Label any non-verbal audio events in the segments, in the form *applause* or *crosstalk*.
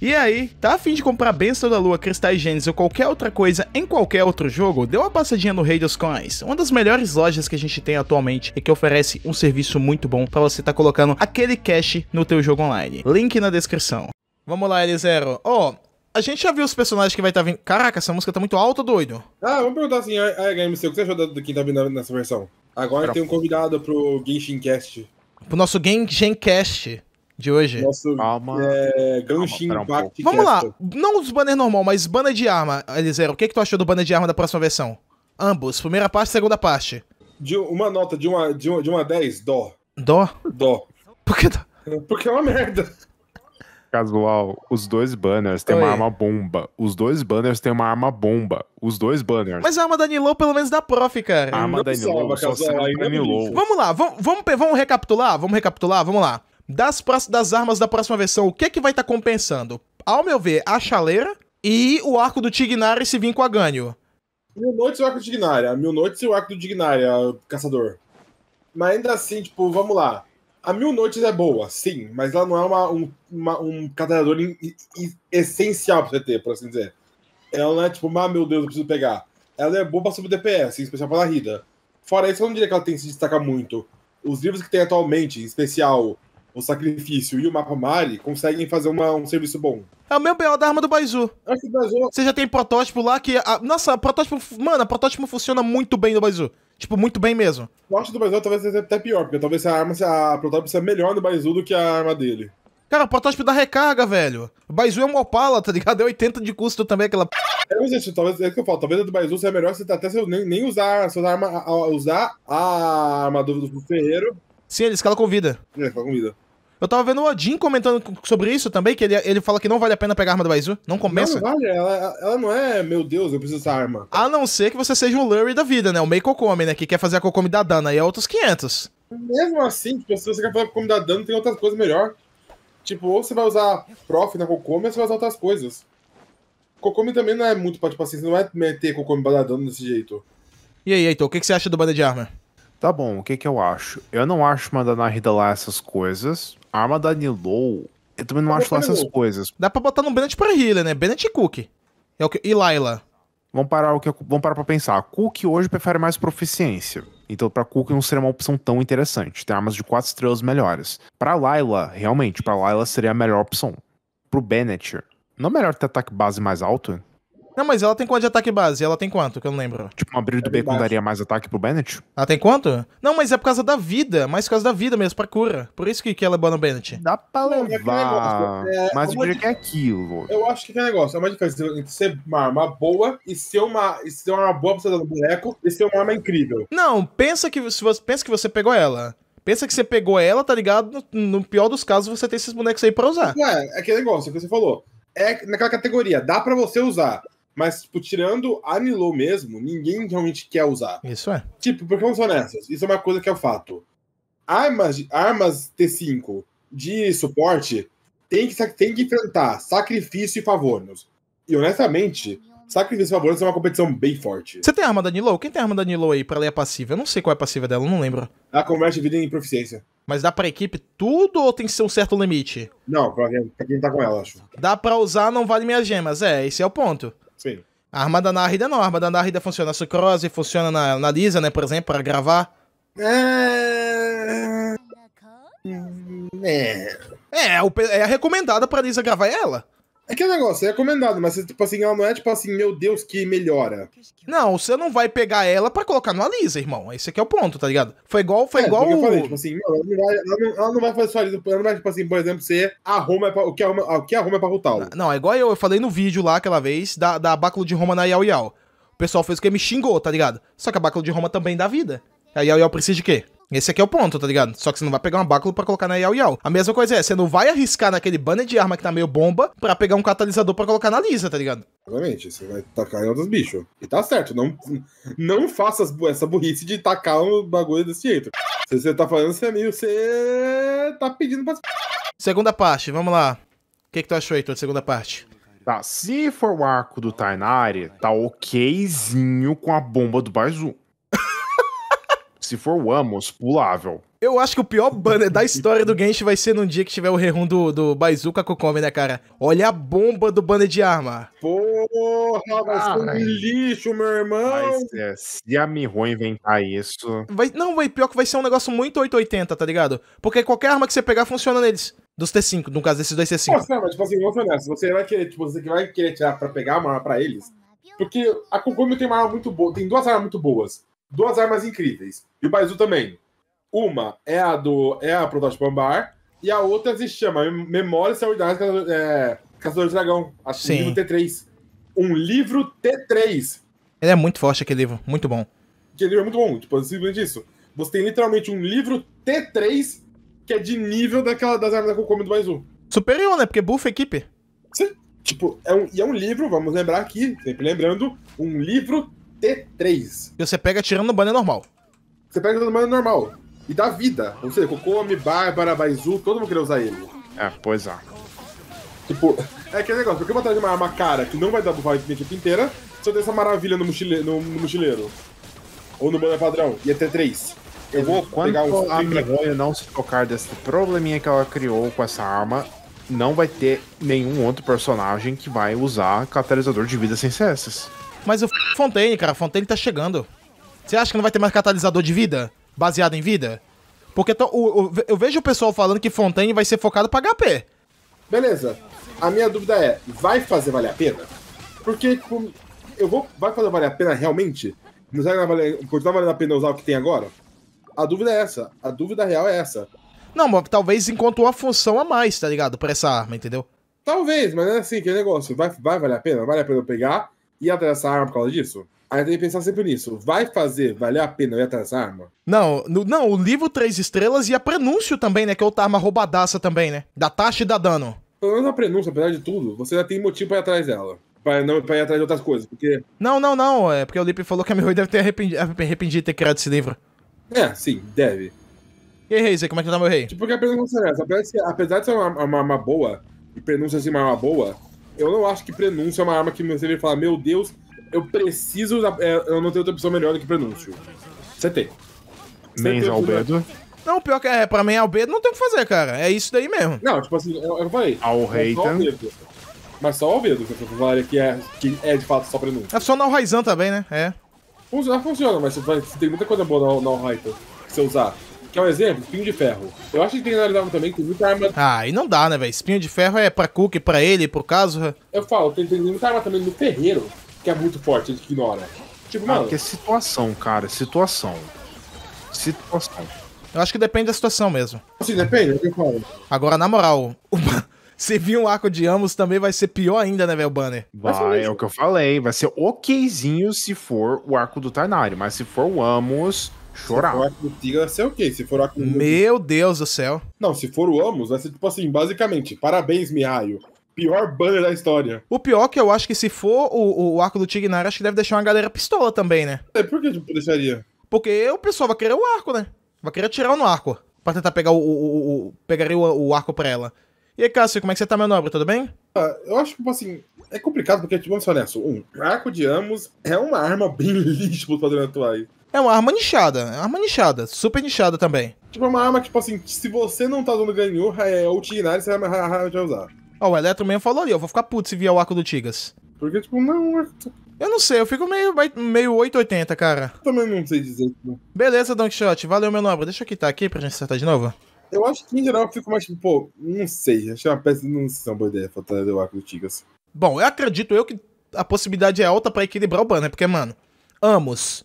E aí, tá afim de comprar Benção da Lua, Cristais Gênesis ou qualquer outra coisa em qualquer outro jogo? Dê uma passadinha no Rei dos Coins, uma das melhores lojas que a gente tem atualmente e que oferece um serviço muito bom para você estar tá colocando aquele cash no teu jogo online. Link na descrição. Vamos lá, L0. Ó, oh, a gente já viu os personagens que vai estar tá vindo. Caraca, essa música tá muito alta, doido. Ah, vamos perguntar assim, é, é a HMC, o que você achou do que tá vindo nessa versão? Agora Pronto. tem um convidado pro Genshin Cast. Pro nosso Genshin Cast de hoje. Nosso Calma. É, ganchinho Calma, um Vamos lá, não os banners normal, mas banner de arma, Eliseu. O que, é que tu achou do banner de arma da próxima versão? Ambos, primeira parte e segunda parte. De uma nota de uma, de uma, de uma 10, dó. Dó? Dó. Por que dó? Porque é uma merda. Casual, os dois banners têm uma arma bomba. Os dois banners têm uma arma bomba. Os dois banners. Mas a arma da Nilou, pelo menos, dá prof, cara. A arma da Nilou, Nilou. Vamos lá, vamos, vamos, vamos recapitular, vamos recapitular, vamos lá. Das, das armas da próxima versão, o que é que vai estar tá compensando? Ao meu ver, a chaleira e o arco do Tignari se vir com a ganho. Mil noites e o arco do Tignari. Mil noites e o arco do Tignari, caçador. Mas ainda assim, tipo, vamos lá. A Mil Noites é boa, sim, mas ela não é uma, um, uma, um catalisador essencial pra você ter, por assim dizer. Ela não é tipo, ah, meu Deus, eu preciso pegar. Ela é boa pra subir DPS, em especial pra Rida. Fora isso, eu não diria que ela tem que se destacar muito. Os livros que tem atualmente, em especial o Sacrifício e o Mapa Mari conseguem fazer uma, um serviço bom. É o mesmo pior da arma do Baizu. Você já tem protótipo lá que. A... Nossa, protótipo. Mano, a protótipo funciona muito bem no Baizu. Tipo, muito bem mesmo. Eu acho do Baizu talvez seja até pior, porque talvez a arma, a protótipo seja melhor no Baizu do que a arma dele. Cara, o protótipo da recarga, velho. O Baizu é uma Opala, tá ligado? É 80 de custo também, aquela. É, mas gente, talvez é que eu falo, talvez a do Baizu seja melhor você tá até se nem, nem usar, se usar, arma, a, usar a arma do, do Ferreiro. Sim, ele escala com vida. É, escala com vida. Eu tava vendo o Odin comentando sobre isso também, que ele, ele fala que não vale a pena pegar a arma do Baizu. Não começa. Não vale, ela, ela não é, meu Deus, eu preciso dessa arma. A não ser que você seja um Lurry da vida, né? O meio Kokomi, né? Que quer fazer a Kokomi da Dana e é outros 500. Mesmo assim, tipo, se você quer fazer a Kokomi da Dana, tem outras coisas melhor. Tipo, ou você vai usar Prof na Kokomi, ou você vai usar outras coisas. Kokomi também não é muito pra, tipo assim, você não vai meter pra da Dana desse jeito. E aí, Heitor, o que, que você acha do banda de arma? Tá bom, o que que eu acho? Eu não acho Mandanarida lá essas coisas. A arma da Nilou, eu também não eu acho lá essas coisas. Dá pra botar no Bennett pra healer, né? Bennett e Cook. É o que... E Laila. Vamos parar, o que... Vamos parar pra pensar. Cook hoje prefere mais proficiência. Então, pra Cook não seria uma opção tão interessante. Tem armas de quatro estrelas melhores. Pra Laila, realmente, pra Laila seria a melhor opção. Pro Bennett, não é melhor ter ataque base mais alto? Não, mas ela tem quanto de ataque base? Ela tem quanto? Que eu não lembro. Tipo, uma brilho do é bacon baixo. daria mais ataque pro Bennett? Ela tem quanto? Não, mas é por causa da vida. Mais por causa da vida mesmo, pra cura. Por isso que, que ela é boa no Bennett. Dá pra é levar. é mas é o que é aquilo. Eu acho que é negócio. É uma diferença entre ser uma arma boa e ser uma, e ser uma arma boa pra você dar no boneco e ser uma arma incrível. Não, pensa que, se você, pensa que você pegou ela. Pensa que você pegou ela, tá ligado? No, no pior dos casos, você tem esses bonecos aí pra usar. Ué, é aquele negócio que você falou. É naquela categoria, dá para você usar. Mas, tipo, tirando anilou mesmo, ninguém realmente quer usar. Isso é. Tipo, porque vamos ser essas isso é uma coisa que é o fato. Armas, armas T5 de suporte tem que, tem que enfrentar sacrifício e favornos. E honestamente, sacrifício e favornos é uma competição bem forte. Você tem arma da Nilo? Quem tem arma da Nilo aí pra ler a passiva? Eu não sei qual é a passiva dela, não lembro. Ela converte vida em proficiência. Mas dá pra equipe tudo ou tem que ser um certo limite? Não, pra quem, pra quem tá com ela, acho. Dá pra usar, não vale minhas gemas. É, esse é o ponto. Sim. A armada não, a da anárrida funciona na sucrose, funciona na, na lisa, né, por exemplo, para gravar. É... É, é, é recomendada para Lisa gravar ela. É que é negócio, é recomendado, mas tipo assim, ela não é tipo assim, meu Deus, que melhora. Não, você não vai pegar ela para colocar no Alisa, irmão. Esse aqui é o ponto, tá ligado? Foi igual, foi é, igual. Eu falei, tipo assim, ela não vai, ela não, ela não vai fazer só Alisa, ela não vai, tipo assim, por exemplo, ser a Roma pra, o que a Roma, o que a Roma é pra Rutalo. Não, é igual eu, eu falei no vídeo lá aquela vez da, da Báculo de Roma na Yao Yao. O pessoal fez o que me xingou, tá ligado? Só que a Báculo de Roma também dá vida. A Yao Yao precisa de quê? Esse aqui é o ponto, tá ligado? Só que você não vai pegar uma báculo para colocar na Yao Yao. A mesma coisa é, você não vai arriscar naquele banner de arma que tá meio bomba para pegar um catalisador para colocar na lisa, tá ligado? Exatamente, você vai tacar em outros bichos. E tá certo, não, não faça essa burrice de tacar um bagulho desse jeito. Se você tá falando, você é meio. Você tá pedindo pra. Segunda parte, vamos lá. O que, que tu achou, aí, Heitor, segunda parte? Tá, se for o arco do Tainari, tá okzinho com a bomba do Barzu. Se for o Amos, pulável. Eu acho que o pior banner da história do Genshin vai ser no dia que tiver o rerun do, do Baizuca Kokomi, né, cara? Olha a bomba do banner de arma. Porra, mas ser um lixo, meu irmão. Mas, é, se a Miho inventar isso... Vai, não, vai, pior que vai ser um negócio muito 880, tá ligado? Porque qualquer arma que você pegar funciona neles. Dos T5, no caso desses dois T5. Nossa, mas tipo assim, vamos ser se Você vai querer, tipo, você vai querer tirar pra pegar uma arma pra eles? Porque a Kokomi tem uma arma muito boa, tem duas armas muito boas duas armas incríveis. E o Baizu também. Uma é a do é a protótipo Ambar e a outra se chama memórias e é, Caçador de Dragão. Acho que livro T3. Um livro T3. Ele é muito forte aquele livro, muito bom. Aquele livro é muito bom, tipo, simplesmente isso. Você tem literalmente um livro T3 que é de nível daquela, das armas da Kokomi do Baizu. Superior, né? Porque buffa equipe. Sim. Tipo, é um, e é um livro, vamos lembrar aqui, sempre lembrando, um livro T3. E você pega tirando no banner normal. Você pega tirando no banner normal. E dá vida. Ou seja, Kokome, Bárbara, Baizu, todo mundo queria usar ele. É, pois é. Tipo, é aquele negócio, porque eu vou atrás de uma arma cara que não vai dar buff a equipe inteira, só tem essa maravilha no, mochile... no, no mochileiro. Ou no banner padrão, e é t Eu vou Quando pegar um a Miranha não se tocar desse probleminha que ela criou com essa arma, não vai ter nenhum outro personagem que vai usar catalisador de vida sem CS. Mas o Fontaine, cara, Fontaine tá chegando. Você acha que não vai ter mais catalisador de vida? Baseado em vida? Porque o, o, eu vejo o pessoal falando que Fontaine vai ser focado pra HP. Beleza. A minha dúvida é, vai fazer valer a pena? Porque, eu vou, vai fazer valer a pena realmente? Não vai valer, continuar valendo a pena usar o que tem agora? A dúvida é essa. A dúvida real é essa. Não, mas talvez encontrou a função a mais, tá ligado? Pra essa arma, entendeu? Talvez, mas é assim, que negócio. Vai, vai valer a pena? Vale a pena eu pegar? ir atrás dessa arma por causa disso? Aí tem que pensar sempre nisso. Vai fazer, valer a pena ir atrás dessa arma? Não, no, não, o livro Três Estrelas e a prenúncio também, né? Que é outra arma roubadaça também, né? Da taxa e da dano. Pelo menos a prenúncio, apesar de tudo, você já tem motivo pra ir atrás dela. Pra, não, pra ir atrás de outras coisas, porque... Não, não, não. É porque o Lipe falou que a Mihoi deve ter arrependido, arrependido de ter criado esse livro. É, sim, deve. E aí, como é que tá meu rei? Tipo, porque a prenúncia é essa? Apesar de ser, apesar de ser uma, arma boa, e prenúncia assim, uma, uma boa, eu não acho que prenúncio é uma arma que você vai falar, meu Deus, eu preciso. usar. É, eu não tenho outra opção melhor do que prenúncio. CT. tem. Albedo. Não, pior que é, pra mim, Albedo não tem o que fazer, cara. É isso daí mesmo. Não, tipo assim, eu, eu falei. É Al Mas só Albedo, que eu falaria que é, que é de fato só prenúncio. É só na Raizan também, né? É. Funciona, funciona, mas você tem muita coisa boa no na Raizan que você usar. Quer um exemplo? Espinho de ferro. Eu acho que tem que analisar também que tem muita arma. Ah, e não dá, né, velho? Espinho de ferro é pra Cook, pra ele, por caso. Eu falo, tem, tem muita arma também no ferreiro, que é muito forte, ele ignora. Tipo, ah, mano. Ah, porque é situação, cara. É situação. Situação. Eu acho que depende da situação mesmo. Sim, depende, eu falo. Agora, na moral, o... *laughs* se vir um arco de ambos também vai ser pior ainda, né, velho, banner? Vai, é o que eu falei. Vai ser okzinho se for o arco do Tarnari, mas se for o Amos, Chorar. Se for Acutiga, vai ser o quê? Se for Acutiga... Meu Deus do céu. Não, se for o Amos, vai ser tipo assim, basicamente, parabéns, Mihaio. Pior banner da história. O pior que eu acho que se for o, o, arco do Tignar, acho que deve deixar uma galera pistola também, né? É, por que tipo, deixaria? Porque o pessoal vai querer o arco, né? Vai querer tirar no arco. Pra tentar pegar o. o, o pegaria o, arco pra ela. E aí, Cássio, como é que você tá, meu nobre? Tudo bem? Ah, eu acho que, tipo assim, é complicado porque, tipo, vamos ser honestos, um craco de Amos é uma arma bem *laughs* lixo pros padrões atuais. É uma arma nichada, é uma arma nichada, super nichada também. Tipo, é uma arma que, tipo assim, se você não tá usando Ganhurra é, é ou você vai, vai, vai usar. Ó, oh, o Eletro mesmo falou ali, eu vou ficar puto se vier o arco do Tigas. Porque, tipo, não é... Eu não sei, eu fico meio, meio 880, cara. Eu também não sei dizer. Né? Beleza, Beleza, Quixote, valeu, meu nobre. Deixa eu quitar aqui pra gente acertar de novo. Eu acho que, em geral, eu fico mais tipo, pô, não sei. Achei uma peça, não sei se é uma boa ideia, faltar o arco do Tigas. Bom, eu acredito eu que a possibilidade é alta para equilibrar o banner, porque, mano, Amos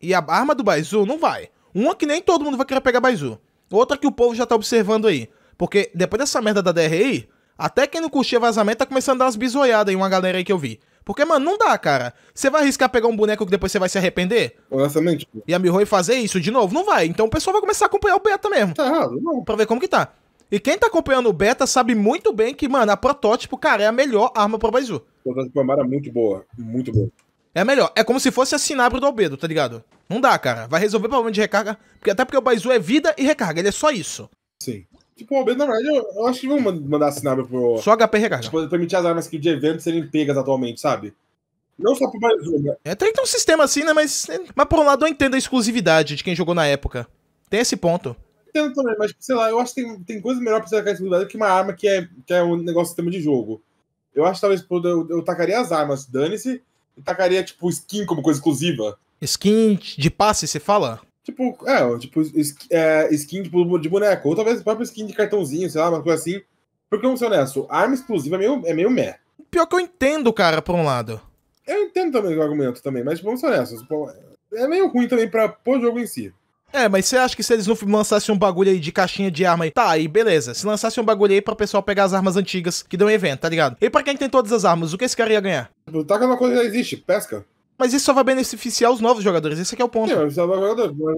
e a arma do Baizu não vai. Uma que nem todo mundo vai querer pegar Baizu. Outra que o povo já tá observando aí. Porque depois dessa merda da DRI, até quem não curtia vazamento tá começando a dar umas bisoiadas em uma galera aí que eu vi. Porque, mano, não dá, cara. Você vai arriscar pegar um boneco que depois você vai se arrepender? Honestamente. E a Mihoi fazer isso de novo? Não vai. Então o pessoal vai começar a acompanhar o beta mesmo. Tá errado, não. Pra ver como que tá. E quem tá acompanhando o beta sabe muito bem que, mano, a protótipo, cara, é a melhor arma pro Baizu. A protótipo Amara é muito boa, muito boa. É a melhor. É como se fosse a Sinabro do Albedo, tá ligado? Não dá, cara. Vai resolver problema de recarga, porque até porque o Baizu é vida e recarga, ele é só isso. Sim. Tipo, o Albedo, na verdade, eu, eu acho que vão mandar a Sinabro pro... Só HP recarga. Tipo, permitir as armas que de evento serem pegas atualmente, sabe? Não só pro Baizu, né? É, tem que ter um sistema assim, né? Mas, mas por um lado eu entendo a exclusividade de quem jogou na época. Tem esse ponto. Entendo também, né, mas sei lá, eu acho que tem, tem coisa melhor pra você tacar do que uma arma que é, que é um negócio sistema de jogo. Eu acho que talvez eu, eu tacaria as armas, dane-se, e tacaria, tipo, skin como coisa exclusiva. Skin de passe, você fala? Tipo, é, tipo, skin, é, skin tipo, de boneco, ou talvez próprio skin de cartãozinho, sei lá, uma coisa assim. Porque vamos ser honesto, arma exclusiva é meio, é meio meh. Pior que eu entendo, cara, por um lado. Eu entendo também o argumento também, mas tipo, vamos ser honestos, é meio ruim também pra pôr jogo em si. É, mas você acha que se eles não lançassem um bagulho aí de caixinha de arma aí, tá, aí beleza. Se lançassem um bagulho aí pra pessoal pegar as armas antigas que dão evento, tá ligado? E pra quem tem todas as armas, o que esse cara ia ganhar? Taca é uma coisa que já existe, pesca. Mas isso só vai beneficiar os novos jogadores, esse aqui é o ponto. Sim, mas... É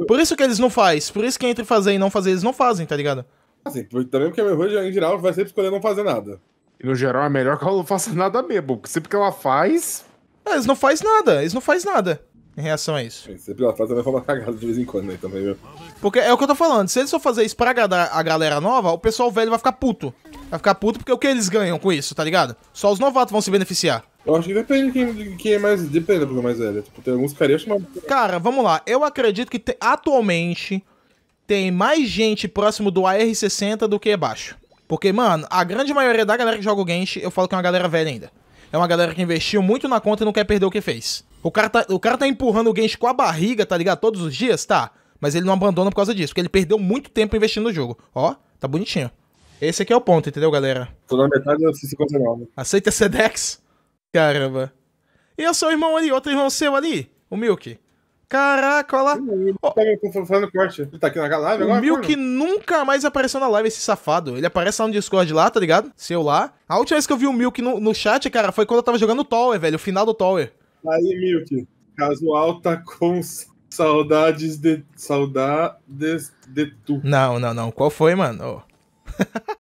por isso que eles não fazem, por isso que entre fazer e não fazer, eles não fazem, tá ligado? Assim, também porque a minha irmã, em geral, vai sempre escolher não fazer nada. E no geral é melhor que ela não faça nada mesmo, porque sempre que ela faz. É, eles não fazem nada, eles não fazem nada em relação a isso. É, você pilotar também vai falar cagada de vez em quando, né? Também, viu? Porque é o que eu tô falando, se eles só fazer isso pra agradar a galera nova, o pessoal velho vai ficar puto. Vai ficar puto porque o que eles ganham com isso, tá ligado? Só os novatos vão se beneficiar. Eu acho que depende de quem, de quem é mais. Depende da é mais velho. Tipo, tem alguns caras chamados. Cara, vamos lá. Eu acredito que te, atualmente tem mais gente próximo do AR-60 do que baixo. Porque, mano, a grande maioria da galera que joga o Genshin, eu falo que é uma galera velha ainda. É uma galera que investiu muito na conta e não quer perder o que fez. O cara, tá, o cara tá empurrando o Genshin com a barriga, tá ligado? Todos os dias, tá. Mas ele não abandona por causa disso, porque ele perdeu muito tempo investindo no jogo. Ó, tá bonitinho. Esse aqui é o ponto, entendeu, galera? Tô na metade da 59. Aceita Sedex? Caramba. E o seu irmão ali, outro irmão seu ali? O Milk. Caraca, olha lá. Ele tá corte. Ele tá aqui na live o agora? O Milk nunca mais apareceu na live, esse safado. Ele aparece lá no Discord lá, tá ligado? Seu lá. A última vez que eu vi o Milk no, no chat, cara, foi quando eu tava jogando o Tower, velho. O final do Tower. Aí, Milk, casual tá com saudades de. Saudades de tu. Não, não, não. Qual foi, mano? Oh. *laughs*